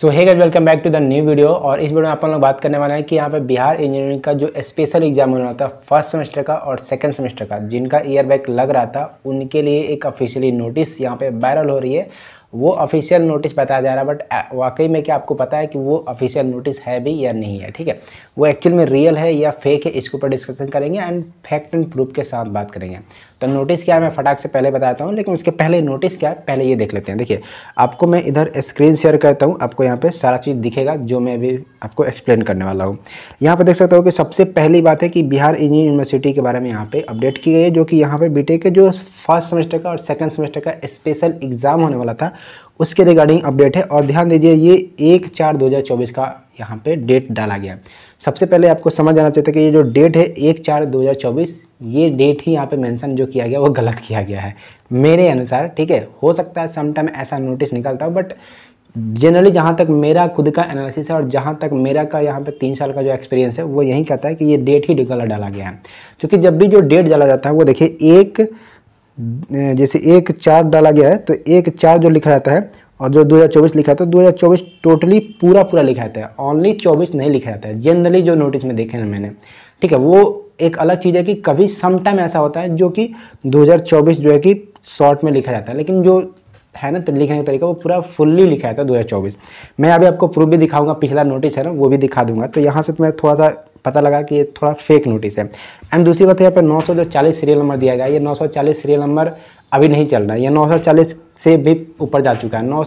so hey guys welcome back to the new video और इस video में आप लोग बात करने वाला है कि यहाँ पे बिहार इंजीनियरिंग का जो स्पेशल एग्जाम होने वाला था फर्स्ट सेमेस्टर का और सेकंड सेमेस्टर का जिनका ईयर बैक लग रहा था उनके लिए एक ऑफिशियली नोटिस यहाँ पे वायरल हो रही है वो ऑफिशियल नोटिस बताया जा रहा है बट वाकई में क्या आपको पता है कि वो ऑफिशियल नोटिस है भी या नहीं है ठीक है वो एक्चुअल में रियल है या फेक है इसके ऊपर डिस्कशन करेंगे एंड फैक्ट एंड प्रूफ के साथ बात करेंगे तो नोटिस क्या है मैं फटाक से पहले बताता हूँ लेकिन उसके पहले नोटिस क्या है पहले ये देख लेते हैं देखिए आपको मैं इधर स्क्रीन शेयर करता हूँ आपको यहाँ पे सारा चीज़ दिखेगा जो मैं अभी आपको एक्सप्लेन करने वाला हूँ यहाँ पर देख सकता हूँ कि सबसे पहली बात है कि बिहार इंजीनियर यूनिवर्सिटी के बारे में यहाँ पर अपडेट की गई है जो कि यहाँ पर बी के जो फर्स्ट सेमेस्टर का और सेकेंड सेमेस्टर का स्पेशल एग्जाम होने वाला था उसके रिगार्डिंग अपडेट है और ध्यान दीजिए ये एक चार दो का यहाँ पे डेट डाला गया है सबसे पहले आपको समझ आना चाहिए कि ये जो डेट है एक चार दो ये डेट ही यहाँ पे मेंशन जो किया गया वो गलत किया गया है मेरे अनुसार ठीक है हो सकता है समटाइम ऐसा नोटिस निकलता हो बट जनरली जहाँ तक मेरा खुद का एनालिसिस है और जहाँ तक मेरा का यहाँ पे तीन साल का जो एक्सपीरियंस है वो यही कहता है कि ये डेट ही गलत डाला गया है क्योंकि जब भी जो डेट डाला जाता है वो देखिए एक जैसे एक चार डाला गया है तो एक चार जो लिखा जाता है और जो 2024 लिखा था 2024 टोटली पूरा पूरा लिखा जाता है ओनली 24 नहीं लिखा जाता है जनरली जो नोटिस में देखे हैं मैंने ठीक है वो एक अलग चीज़ है कि कभी समटाइम ऐसा होता है जो कि 2024 जो है कि शॉर्ट में लिखा जाता है लेकिन जो है ना तो लिखने का तरीका वो पूरा फुल्ली लिखा है था दो मैं अभी आपको प्रूफ भी दिखाऊंगा पिछला नोटिस है ना वो भी दिखा दूंगा तो यहाँ से तुम्हें थोड़ा सा पता लगा कि ये थोड़ा फेक नोटिस है एंड दूसरी बात है यहाँ पर नौ सौ जो चालीस सीरियल नंबर दिया गया ये नौ सौ चालीस सीरियल नंबर अभी नहीं चल रहा है ये नौ सौ चालीस से भी ऊपर जा चुका है नौ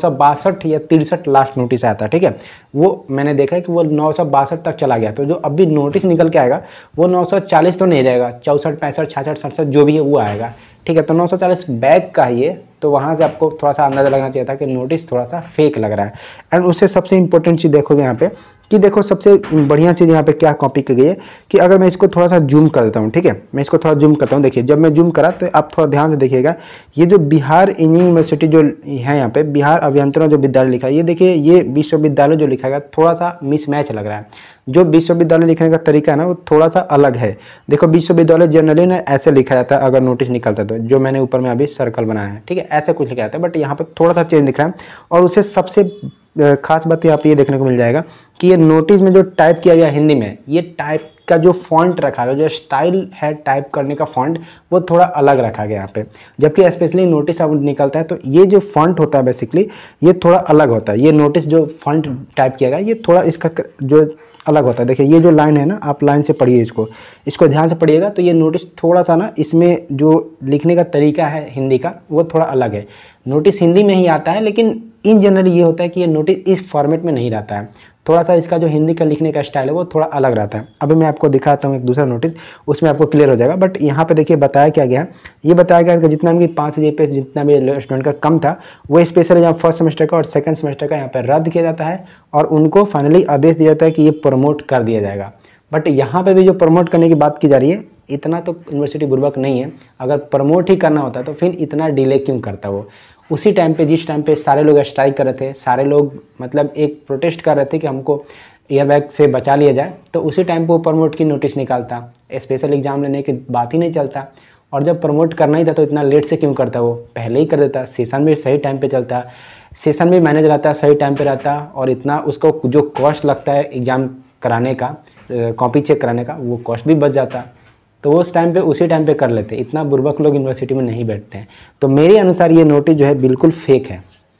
या तिरसठ लास्ट नोटिस आया था ठीक है वो मैंने देखा है कि वो नौ तक चला गया तो जो अभी नोटिस निकल के आएगा वो 940 तो नहीं रहेगा चौंसठ पैंसठ छियासठ सड़सठ जो भी है वो आएगा ठीक है तो 940 बैग का ये तो वहाँ से आपको थोड़ा सा अंदाज़ा लगना चाहिए था कि नोटिस थोड़ा सा फेक लग रहा है एंड उससे सबसे इंपॉर्टेंट चीज़ देखोगे यहाँ पे कि देखो सबसे बढ़िया चीज़ यहाँ पे क्या कॉपी की गई है कि अगर मैं इसको थोड़ा सा जूम कर देता हूँ ठीक है मैं इसको थोड़ा जूम करता हूँ देखिए जब मैं जूम करा तो आप थोड़ा ध्यान से देखिएगा ये जो बिहार इंजीनियरिंग यूनिवर्सिटी जो है यहाँ पे बिहार अभियंत्रण जो विद्यालय लिखा है ये देखिए ये विश्वविद्यालय जो लिखा गया थोड़ा सा मिसमैच लग रहा है जो विश्वविद्यालय लिखने का तरीका है ना वो थोड़ा सा अलग है देखो विश्वविद्यालय जनरली ना ऐसे लिखा जाता है अगर नोटिस निकलता तो जो मैंने ऊपर में अभी सर्कल बनाया है ठीक है ऐसे कुछ लिखा जाता है बट यहाँ पर थोड़ा सा चेंज दिख रहा है और उसे सबसे खास बात यहाँ पे ये देखने को मिल जाएगा कि ये नोटिस में जो टाइप किया गया हिंदी में ये टाइप का जो फॉन्ट रखा गया जो स्टाइल है टाइप करने का फॉन्ट वो थोड़ा अलग रखा गया यहाँ पे जबकि स्पेशली नोटिस अब निकलता है तो ये जो फॉन्ट होता है बेसिकली ये थोड़ा अलग होता है ये नोटिस जो फॉन्ट टाइप किया गया ये थोड़ा इसका जो अलग होता है देखिए ये जो लाइन है ना आप लाइन से पढ़िए इसको इसको ध्यान से पढ़िएगा तो ये नोटिस थोड़ा सा ना इसमें जो लिखने का तरीका है हिंदी का वो थोड़ा अलग है नोटिस हिंदी में ही आता है लेकिन इन जनरल ये होता है कि ये नोटिस इस फॉर्मेट में नहीं रहता है थोड़ा सा इसका जो हिंदी का लिखने का स्टाइल है वो थोड़ा अलग रहता है अभी मैं आपको दिखाता हूँ एक दूसरा नोटिस उसमें आपको क्लियर हो जाएगा बट यहाँ पे देखिए बताया क्या गया ये बताया गया कि जितना भी पाँच हज़ार पेज जितना भी स्टूडेंट का कम था वो स्पेशल यहाँ फर्स्ट सेमेस्टर का और सेकेंड सेमेस्टर का यहाँ पर रद्द किया जाता है और उनको फाइनली आदेश दिया जाता है कि ये प्रमोट कर दिया जाएगा बट यहाँ पर भी जो प्रमोट करने की बात की जा रही है इतना तो यूनिवर्सिटी बुर्बक नहीं है अगर प्रमोट ही करना होता तो फिर इतना डिले क्यों करता वो उसी टाइम पे जिस टाइम पे सारे लोग स्ट्राइक कर रहे थे सारे लोग मतलब एक प्रोटेस्ट कर रहे थे कि हमको एयरबैग से बचा लिया जाए तो उसी टाइम पे वो प्रमोट की नोटिस निकालता स्पेशल एग्ज़ाम लेने की बात ही नहीं चलता और जब प्रमोट करना ही था तो इतना लेट से क्यों करता वो पहले ही कर देता सेशन भी सही टाइम पर चलता सेशन भी मैनेज रहता सही टाइम पे रहता और इतना उसको जो कॉस्ट लगता है एग्ज़ाम कराने का कॉपी चेक कराने का वो कॉस्ट भी बच जाता तो वो उस टाइम पे उसी टाइम पे कर लेते इतना बुरबक लोग यूनिवर्सिटी में नहीं बैठते हैं तो मेरे अनुसार ये नोटिस जो है बिल्कुल फेक है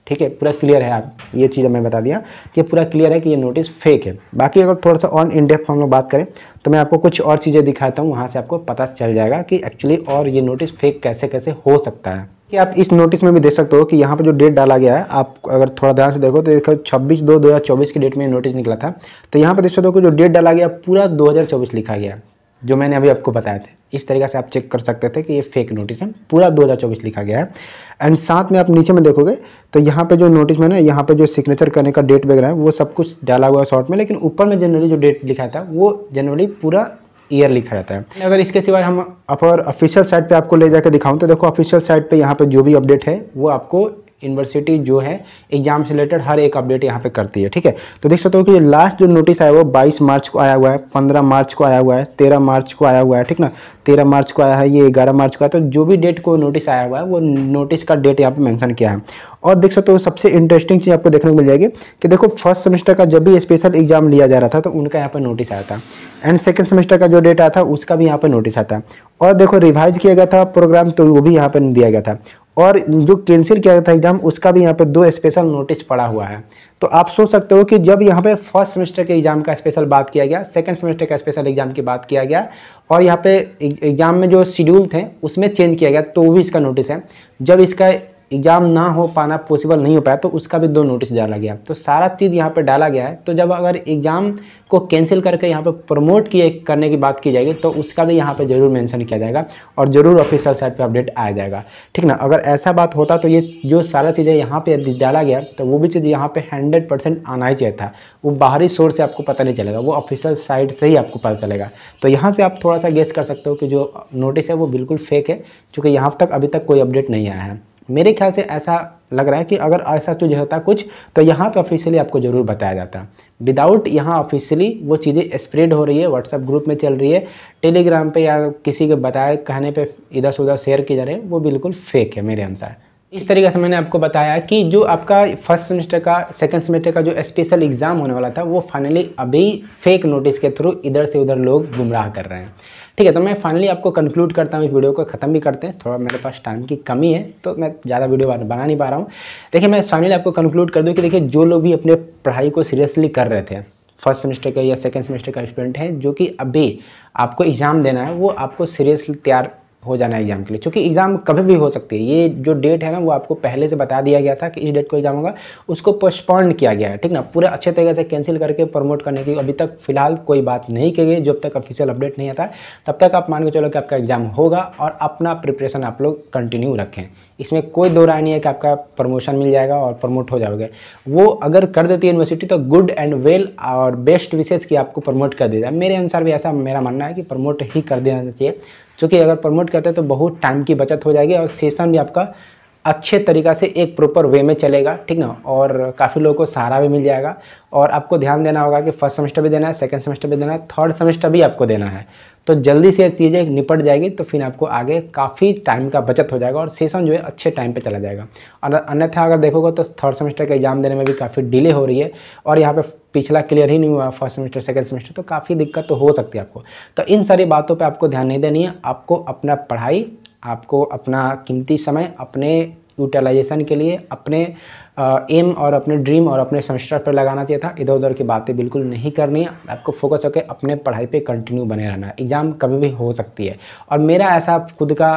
ठीक है पूरा क्लियर है आप ये चीज़ हमें बता दिया कि पूरा क्लियर है कि ये नोटिस फेक है बाकी अगर थोड़ा सा ऑन इंडिया फॉर्म हम लोग बात करें तो मैं आपको कुछ और चीज़ें दिखाता हूँ वहाँ से आपको पता चल जाएगा कि एक्चुअली और ये नोटिस फेक कैसे कैसे हो सकता है कि आप इस नोटिस में भी देख सकते हो कि यहाँ पर जो डेट डाला गया है आप अगर थोड़ा ध्यान से देखो तो देखो छब्बीस दो दो हज़ार चौबीस की डेट में नोटिस निकला था तो यहाँ पर देख सकते हो कि जो डेट डाला गया पूरा दो हज़ार चौबीस लिखा गया जो मैंने अभी आपको बताए थे इस तरीके से आप चेक कर सकते थे कि ये फेक नोटिस है पूरा 2024 लिखा गया है एंड साथ में आप नीचे में देखोगे तो यहाँ पे जो नोटिस में ना यहाँ पे जो सिग्नेचर करने का डेट वगैरह है वो सब कुछ डाला हुआ है शॉर्ट में लेकिन ऊपर में जनरली जो डेट लिखा था वो जनरली पूरा ईयर लिखा जाता है अगर इसके सिवा हम अपर ऑफिशियल साइट पर आपको ले जाकर दिखाऊँ तो देखो ऑफिशियल साइट पर यहाँ पर जो भी अपडेट है वो आपको यूनिवर्सिटी जो है एग्जाम से रिलेटेड हर एक अपडेट यहाँ पे करती है ठीक है तो देख सकते हो कि लास्ट जो नोटिस आया वो बाईस मार्च को आया हुआ है पंद्रह मार्च को आया हुआ है तेरह मार्च को आया हुआ है ठीक ना तेरह मार्च को आया है ये ग्यारह मार्च को आया तो जो भी डेट को नोटिस आया हुआ है वो नोटिस का डेट यहाँ पे मैंसन किया है और देख सकते हो सबसे इंटरेस्टिंग चीज़ आपको देखने को मिल जाएगी कि देखो फर्स्ट सेमेस्टर का जब भी स्पेशल एग्जाम लिया जा रहा था तो उनका यहाँ पर नोटिस आया था एंड सेकेंड सेमेस्टर का जो डेट आया था उसका भी यहाँ पर नोटिस आता है और देखो रिवाइज किया गया था प्रोग्राम तो वो भी यहाँ पर दिया गया था और जो कैंसिल किया गया था एग्ज़ाम उसका भी यहाँ पे दो स्पेशल नोटिस पड़ा हुआ है तो आप सोच सकते हो कि जब यहाँ पे फर्स्ट सेमेस्टर के एग्ज़ाम का स्पेशल बात किया गया सेकंड सेमेस्टर का स्पेशल एग्ज़ाम की बात किया गया और यहाँ पे एग्ज़ाम e-, में जो शेड्यूल थे उसमें चेंज किया गया तो भी इसका नोटिस है जब इसका एग्ज़ाम ना हो पाना पॉसिबल नहीं हो पाया तो उसका भी दो नोटिस डाला गया तो सारा चीज़ यहाँ पे डाला गया है तो जब अगर एग्ज़ाम को कैंसिल करके यहाँ पे प्रमोट किए करने की बात की जाएगी तो उसका भी यहाँ पे ज़रूर मेंशन किया जाएगा और ज़रूर ऑफिशियल साइट पे अपडेट आ जाएगा ठीक ना अगर ऐसा बात होता तो ये जो सारा चीज़ें यहाँ पर डाला गया तो वो भी चीज़ यहाँ पर हंड्रेड आना ही चाहिए था वो बाहरी शोर से आपको पता नहीं चलेगा वो ऑफिशियल साइट से ही आपको पता चलेगा तो यहाँ से आप थोड़ा सा गेस कर सकते हो कि जो नोटिस है वो बिल्कुल फेक है क्योंकि यहाँ तक अभी तक कोई अपडेट नहीं आया है मेरे ख्याल से ऐसा लग रहा है कि अगर ऐसा चीज़ होता कुछ तो यहाँ पे ऑफिशियली आपको ज़रूर बताया जाता विदाउट यहाँ ऑफिशियली वो चीज़ें स्प्रेड हो रही है व्हाट्सअप ग्रुप में चल रही है टेलीग्राम पे या किसी के बताए कहने पे इधर से उधर शेयर किए जा रहे हैं वो बिल्कुल फेक है मेरे अनुसार इस तरीके से मैंने आपको बताया कि जो आपका फर्स्ट सेमेस्टर का सेकेंड सेमेस्टर का जो स्पेशल एग्ज़ाम होने वाला था वो फाइनली अभी फेक नोटिस के थ्रू इधर से उधर लोग गुमराह कर रहे हैं ठीक है तो मैं फाइनली आपको कंक्लूड करता हूँ इस वीडियो को ख़त्म भी करते हैं थोड़ा मेरे पास टाइम की कमी है तो मैं ज़्यादा वीडियो बना नहीं पा रहा हूँ देखिए मैं फाइनली आपको कंक्लूड कर दूँ कि देखिए जो लोग भी अपने पढ़ाई को सीरियसली कर रहे थे फर्स्ट सेमेस्टर का या सेकेंड सेमेस्टर का स्टूडेंट है जो कि अभी आपको एग्ज़ाम देना है वो आपको सीरियसली तैयार हो जाना एग्ज़ाम के लिए क्योंकि एग्ज़ाम कभी भी हो सकती है ये जो डेट है ना वो आपको पहले से बता दिया गया था कि इस डेट को एग्ज़ाम होगा उसको पोस्टपोन्ड किया गया है ठीक ना पूरे अच्छे तरीके से कैंसिल करके प्रमोट करने की अभी तक फिलहाल कोई बात नहीं की गई जब तक ऑफिशियल अपडेट नहीं आता तब तक आप मान के चलो कि आपका एग्ज़ाम होगा और अपना प्रिपरेशन आप लोग कंटिन्यू रखें इसमें कोई दो राय नहीं है कि आपका प्रमोशन मिल जाएगा और प्रमोट हो जाओगे वो अगर कर देती है यूनिवर्सिटी तो गुड एंड वेल और बेस्ट विशेष कि आपको प्रमोट कर दिया जाए मेरे अनुसार भी ऐसा मेरा मानना है कि प्रमोट ही कर देना चाहिए चूँकि अगर प्रमोट करते हैं तो बहुत टाइम की बचत हो जाएगी और सेशन भी आपका अच्छे तरीक़ा से एक प्रॉपर वे में चलेगा ठीक ना और काफ़ी लोगों को सहारा भी मिल जाएगा और आपको ध्यान देना होगा कि फर्स्ट सेमेस्टर भी देना है सेकेंड सेमेस्टर भी देना है थर्ड सेमेस्टर भी आपको देना है तो जल्दी से चीज़ें निपट जाएगी तो फिर आपको आगे काफ़ी टाइम का बचत हो जाएगा और सेशन जो है अच्छे टाइम पर चला जाएगा और अन्यथा अगर देखोगे तो थर्ड सेमेस्टर का एग्ज़ाम देने में भी काफ़ी डिले हो रही है और यहाँ पर पिछला क्लियर ही नहीं हुआ फर्स्ट सेमेस्टर सेकेंड सेमेस्टर तो काफ़ी दिक्कत तो हो सकती है आपको तो इन सारी बातों पर आपको ध्यान नहीं देनी है आपको अपना पढ़ाई आपको अपना कीमती समय अपने यूटिलाइजेशन के लिए अपने एम और अपने ड्रीम और अपने सेमेस्टर पर लगाना चाहिए था इधर उधर की बातें बिल्कुल नहीं करनी है आपको फोकस होकर अपने पढ़ाई पे कंटिन्यू बने रहना है एग्ज़ाम कभी भी हो सकती है और मेरा ऐसा खुद का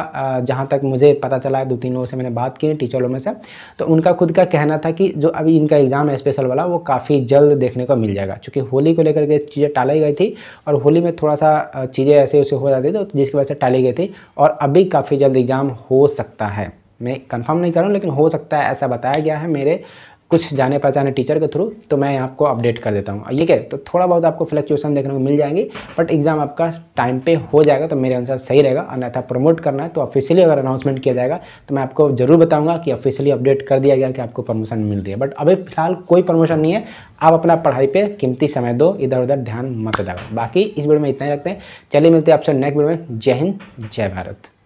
जहाँ तक मुझे पता चला है दो तीन लोगों से मैंने बात की टीचरों में से तो उनका खुद का कहना था कि जो अभी इनका एग्ज़ाम है स्पेशल वाला वो काफ़ी जल्द देखने को मिल जाएगा चूँकि होली को लेकर के चीज़ें टाली गई थी और होली में थोड़ा सा चीज़ें ऐसे उसे हो जाती थी तो जिसकी वजह से टाली गई थी और अभी काफ़ी जल्द एग्ज़ाम हो सकता है मैं कंफर्म नहीं कर रहा हूँ लेकिन हो सकता है ऐसा बताया गया है मेरे कुछ जाने पहचाने टीचर के थ्रू तो मैं आपको अपडेट कर देता हूँ ठीक है तो थोड़ा बहुत आपको फ्लक्चुएसन देखने को मिल जाएंगी बट एग्ज़ाम आपका टाइम पे हो जाएगा तो मेरे अनुसार सही रहेगा अन्यथा प्रमोट करना है तो ऑफिशियली अगर अनाउंसमेंट किया जाएगा तो मैं आपको जरूर बताऊँगा कि ऑफिशियली अपडेट कर दिया गया कि आपको प्रमोशन मिल रही है बट अभी फिलहाल कोई प्रमोशन नहीं है आप अपना पढ़ाई पर कीमती समय दो इधर उधर ध्यान मत दो बाकी इस वीडियो में इतना ही रखते हैं चलिए मिलते हैं आपसे नेक्स्ट वीडियो में जय हिंद जय भारत